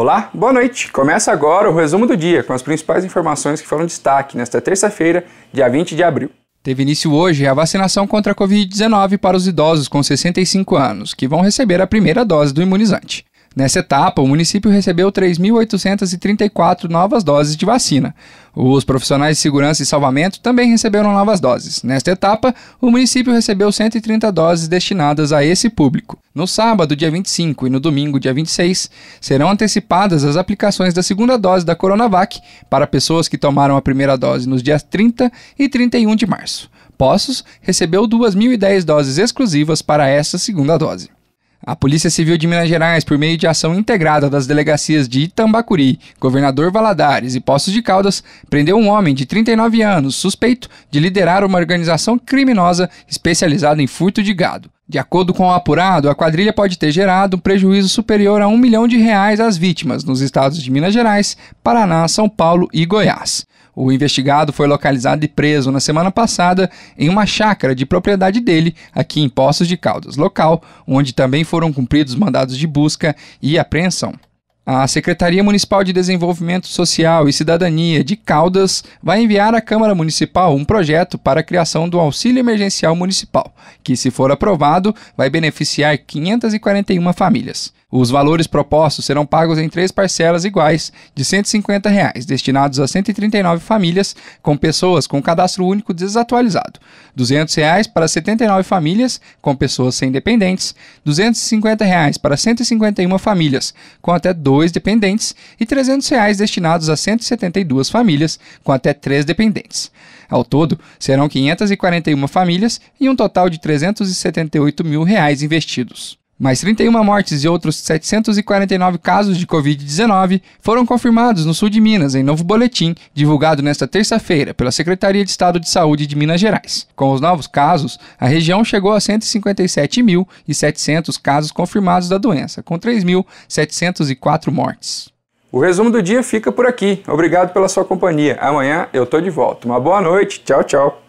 Olá, boa noite! Começa agora o resumo do dia com as principais informações que foram destaque nesta terça-feira, dia 20 de abril. Teve início hoje a vacinação contra a Covid-19 para os idosos com 65 anos, que vão receber a primeira dose do imunizante. Nessa etapa, o município recebeu 3.834 novas doses de vacina. Os profissionais de segurança e salvamento também receberam novas doses. Nesta etapa, o município recebeu 130 doses destinadas a esse público. No sábado, dia 25, e no domingo, dia 26, serão antecipadas as aplicações da segunda dose da Coronavac para pessoas que tomaram a primeira dose nos dias 30 e 31 de março. Poços recebeu 2.010 doses exclusivas para essa segunda dose. A Polícia Civil de Minas Gerais, por meio de ação integrada das delegacias de Itambacuri, Governador Valadares e Poços de Caldas, prendeu um homem de 39 anos suspeito de liderar uma organização criminosa especializada em furto de gado. De acordo com o apurado, a quadrilha pode ter gerado um prejuízo superior a um milhão de reais às vítimas nos estados de Minas Gerais, Paraná, São Paulo e Goiás. O investigado foi localizado e preso na semana passada em uma chácara de propriedade dele, aqui em Poços de Caldas, local onde também foram cumpridos mandados de busca e apreensão. A Secretaria Municipal de Desenvolvimento Social e Cidadania de Caldas vai enviar à Câmara Municipal um projeto para a criação do Auxílio Emergencial Municipal, que, se for aprovado, vai beneficiar 541 famílias. Os valores propostos serão pagos em três parcelas iguais de R$ 150,00, destinados a 139 famílias com pessoas com cadastro único desatualizado, R$ 200,00 para 79 famílias com pessoas sem dependentes, R$ 250,00 para 151 famílias com até dois dependentes e R$ 300,00 destinados a 172 famílias com até três dependentes. Ao todo, serão 541 famílias e um total de R$ 378 mil reais investidos. Mais 31 mortes e outros 749 casos de Covid-19 foram confirmados no sul de Minas em novo boletim divulgado nesta terça-feira pela Secretaria de Estado de Saúde de Minas Gerais. Com os novos casos, a região chegou a 157.700 casos confirmados da doença, com 3.704 mortes. O resumo do dia fica por aqui. Obrigado pela sua companhia. Amanhã eu tô de volta. Uma boa noite. Tchau, tchau.